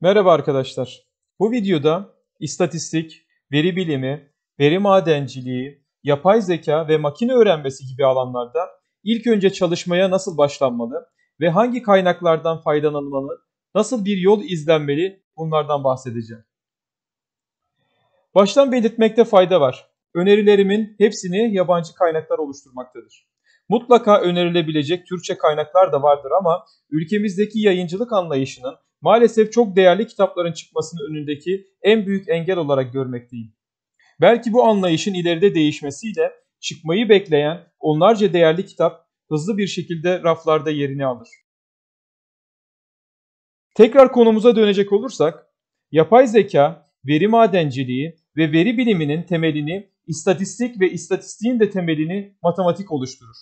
Merhaba arkadaşlar. Bu videoda istatistik, veri bilimi, veri madenciliği, yapay zeka ve makine öğrenmesi gibi alanlarda ilk önce çalışmaya nasıl başlanmalı ve hangi kaynaklardan faydalanılmalı, nasıl bir yol izlenmeli bunlardan bahsedeceğim. Baştan belirtmekte fayda var. Önerilerimin hepsini yabancı kaynaklar oluşturmaktadır. Mutlaka önerilebilecek Türkçe kaynaklar da vardır ama ülkemizdeki yayıncılık anlayışının maalesef çok değerli kitapların çıkmasının önündeki en büyük engel olarak görmekteyim. Belki bu anlayışın ileride değişmesiyle çıkmayı bekleyen onlarca değerli kitap hızlı bir şekilde raflarda yerini alır. Tekrar konumuza dönecek olursak, yapay zeka, veri madenciliği ve veri biliminin temelini istatistik ve istatistiğin de temelini matematik oluşturur.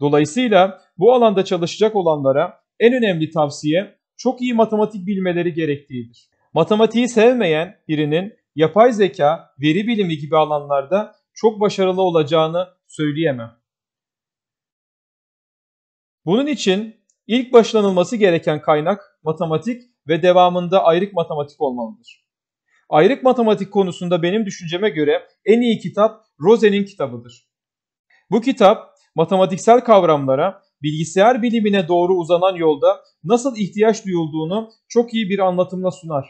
Dolayısıyla bu alanda çalışacak olanlara en önemli tavsiye çok iyi matematik bilmeleri gerektiğidir. Matematiği sevmeyen birinin yapay zeka, veri bilimi gibi alanlarda çok başarılı olacağını söyleyemem. Bunun için ilk başlanılması gereken kaynak matematik ve devamında ayrık matematik olmalıdır. Ayrık matematik konusunda benim düşünceme göre en iyi kitap Rose'nin kitabıdır. Bu kitap matematiksel kavramlara, bilgisayar bilimine doğru uzanan yolda nasıl ihtiyaç duyulduğunu çok iyi bir anlatımla sunar.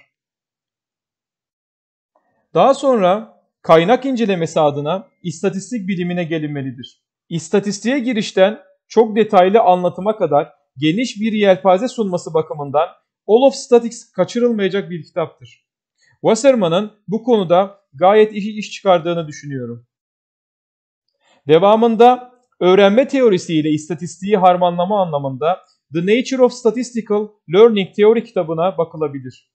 Daha sonra kaynak incelemesi adına istatistik bilimine gelinmelidir. İstatistiğe girişten çok detaylı anlatıma kadar geniş bir yelpaze sunması bakımından All of Statics kaçırılmayacak bir kitaptır. Wasserman'ın bu konuda gayet iyi iş çıkardığını düşünüyorum. Devamında öğrenme teorisiyle istatistiği harmanlama anlamında The Nature of Statistical Learning Theory kitabına bakılabilir.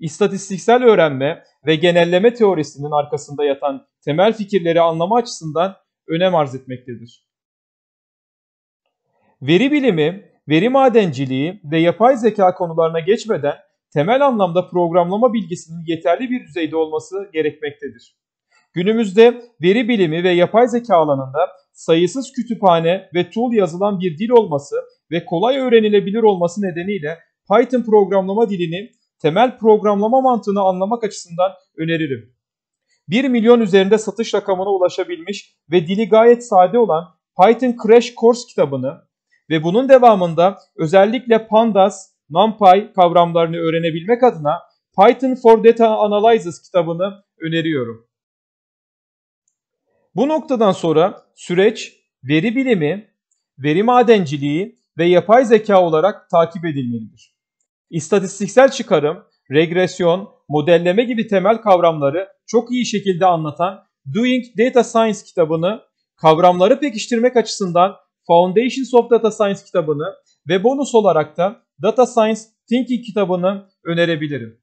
İstatistiksel öğrenme ve genelleme teorisinin arkasında yatan temel fikirleri anlama açısından önem arz etmektedir. Veri bilimi, veri madenciliği ve yapay zeka konularına geçmeden temel anlamda programlama bilgisinin yeterli bir düzeyde olması gerekmektedir. Günümüzde veri bilimi ve yapay zeka alanında sayısız kütüphane ve tool yazılan bir dil olması ve kolay öğrenilebilir olması nedeniyle Python programlama dilini temel programlama mantığını anlamak açısından öneririm. 1 milyon üzerinde satış rakamına ulaşabilmiş ve dili gayet sade olan Python Crash Course kitabını ve bunun devamında özellikle Pandas, NumPy kavramlarını öğrenebilmek adına Python for Data Analysis kitabını öneriyorum. Bu noktadan sonra süreç veri bilimi, veri madenciliği ve yapay zeka olarak takip edilmelidir. İstatistiksel çıkarım, regresyon, modelleme gibi temel kavramları çok iyi şekilde anlatan Doing Data Science kitabını, kavramları pekiştirmek açısından Foundations of Data Science kitabını ve bonus olarak da Data Science Thinking kitabını önerebilirim.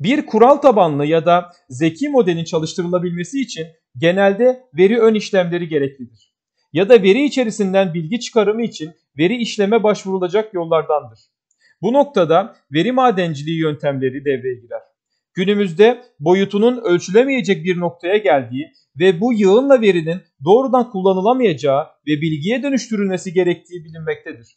Bir kural tabanlı ya da zeki modelin çalıştırılabilmesi için genelde veri ön işlemleri gereklidir. Ya da veri içerisinden bilgi çıkarımı için veri işleme başvurulacak yollardandır. Bu noktada veri madenciliği yöntemleri devreye girer günümüzde boyutunun ölçülemeyecek bir noktaya geldiği ve bu yığınla verinin doğrudan kullanılamayacağı ve bilgiye dönüştürülmesi gerektiği bilinmektedir.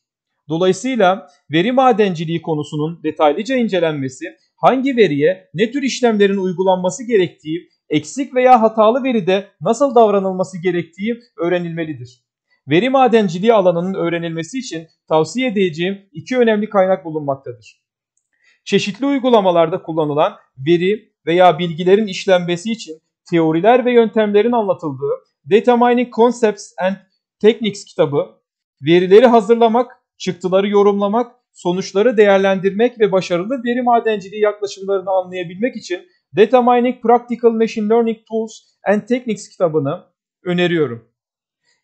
Dolayısıyla veri madenciliği konusunun detaylıca incelenmesi, hangi veriye ne tür işlemlerin uygulanması gerektiği, eksik veya hatalı veride nasıl davranılması gerektiği öğrenilmelidir. Veri madenciliği alanının öğrenilmesi için tavsiye edeceğim iki önemli kaynak bulunmaktadır çeşitli uygulamalarda kullanılan veri veya bilgilerin işlenmesi için teoriler ve yöntemlerin anlatıldığı Data Mining Concepts and Techniques kitabı, verileri hazırlamak, çıktıları yorumlamak, sonuçları değerlendirmek ve başarılı veri madenciliği yaklaşımlarını anlayabilmek için Data Mining Practical Machine Learning Tools and Techniques kitabını öneriyorum.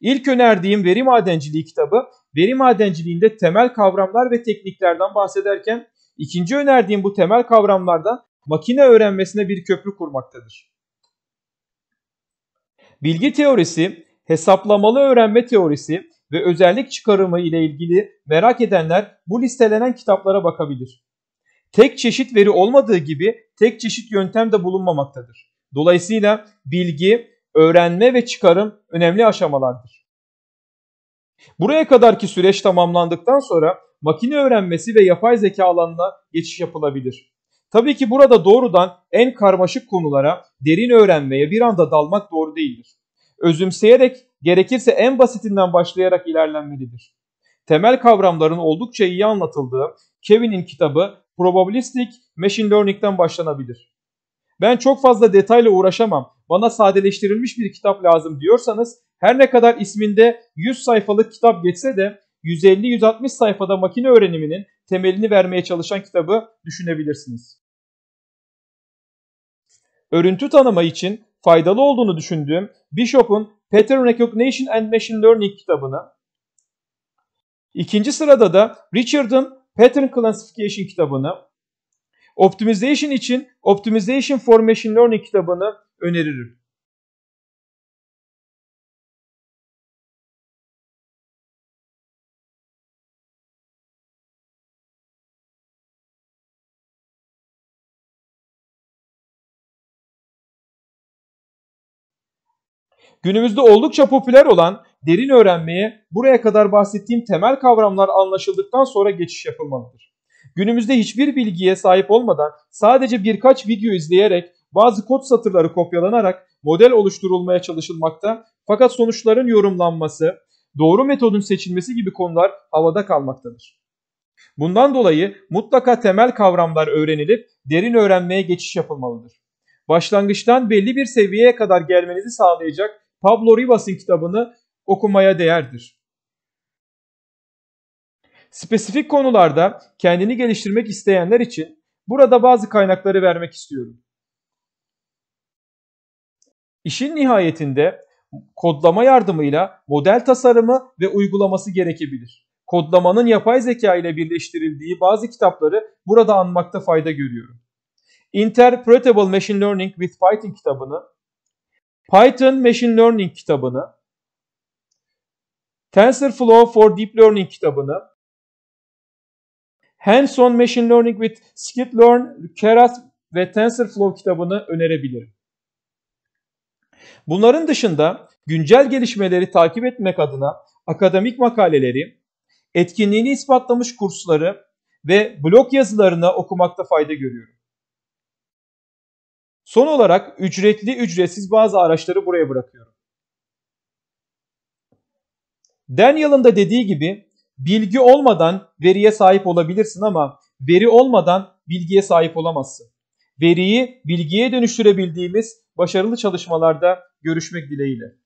İlk önerdiğim veri madenciliği kitabı, veri madenciliğinde temel kavramlar ve tekniklerden bahsederken İkinci önerdiğim bu temel kavramlardan makine öğrenmesine bir köprü kurmaktadır. Bilgi teorisi, hesaplamalı öğrenme teorisi ve özellik çıkarımı ile ilgili merak edenler bu listelenen kitaplara bakabilir. Tek çeşit veri olmadığı gibi tek çeşit yöntem de bulunmamaktadır. Dolayısıyla bilgi, öğrenme ve çıkarım önemli aşamalardır. Buraya kadarki süreç tamamlandıktan sonra makine öğrenmesi ve yapay zeka alanına geçiş yapılabilir. Tabii ki burada doğrudan en karmaşık konulara, derin öğrenmeye bir anda dalmak doğru değildir. Özümseyerek, gerekirse en basitinden başlayarak ilerlenmelidir. Temel kavramların oldukça iyi anlatıldığı Kevin'in kitabı Probabilistik Machine Learning'den başlanabilir. Ben çok fazla detayla uğraşamam, bana sadeleştirilmiş bir kitap lazım diyorsanız her ne kadar isminde 100 sayfalık kitap geçse de 150-160 sayfada makine öğreniminin temelini vermeye çalışan kitabı düşünebilirsiniz. Örüntü tanımı için faydalı olduğunu düşündüğüm Bishop'un Pattern Recognition and Machine Learning kitabını, ikinci sırada da Richard'ın Pattern Classification kitabını, Optimization için Optimization for Machine Learning kitabını öneririm. Günümüzde oldukça popüler olan derin öğrenmeye buraya kadar bahsettiğim temel kavramlar anlaşıldıktan sonra geçiş yapılmalıdır. Günümüzde hiçbir bilgiye sahip olmadan sadece birkaç video izleyerek bazı kod satırları kopyalanarak model oluşturulmaya çalışılmakta fakat sonuçların yorumlanması, doğru metodun seçilmesi gibi konular havada kalmaktadır. Bundan dolayı mutlaka temel kavramlar öğrenilip derin öğrenmeye geçiş yapılmalıdır. Başlangıçtan belli bir seviyeye kadar gelmenizi sağlayacak Pablo Rivas'ın kitabını okumaya değerdir. Spesifik konularda kendini geliştirmek isteyenler için burada bazı kaynakları vermek istiyorum. İşin nihayetinde kodlama yardımıyla model tasarımı ve uygulaması gerekebilir. Kodlamanın yapay zeka ile birleştirildiği bazı kitapları burada anmakta fayda görüyorum. Interpretable Machine Learning with Python kitabını Python Machine Learning kitabını, TensorFlow for Deep Learning kitabını, Hands-on Machine Learning with Scikit-Learn, Keras ve TensorFlow kitabını önerebilirim. Bunların dışında güncel gelişmeleri takip etmek adına akademik makaleleri, etkinliğini ispatlamış kursları ve blog yazılarını okumakta fayda görüyorum. Son olarak ücretli ücretsiz bazı araçları buraya bırakıyorum. Daniel'ın da dediği gibi bilgi olmadan veriye sahip olabilirsin ama veri olmadan bilgiye sahip olamazsın. Veriyi bilgiye dönüştürebildiğimiz başarılı çalışmalarda görüşmek dileğiyle.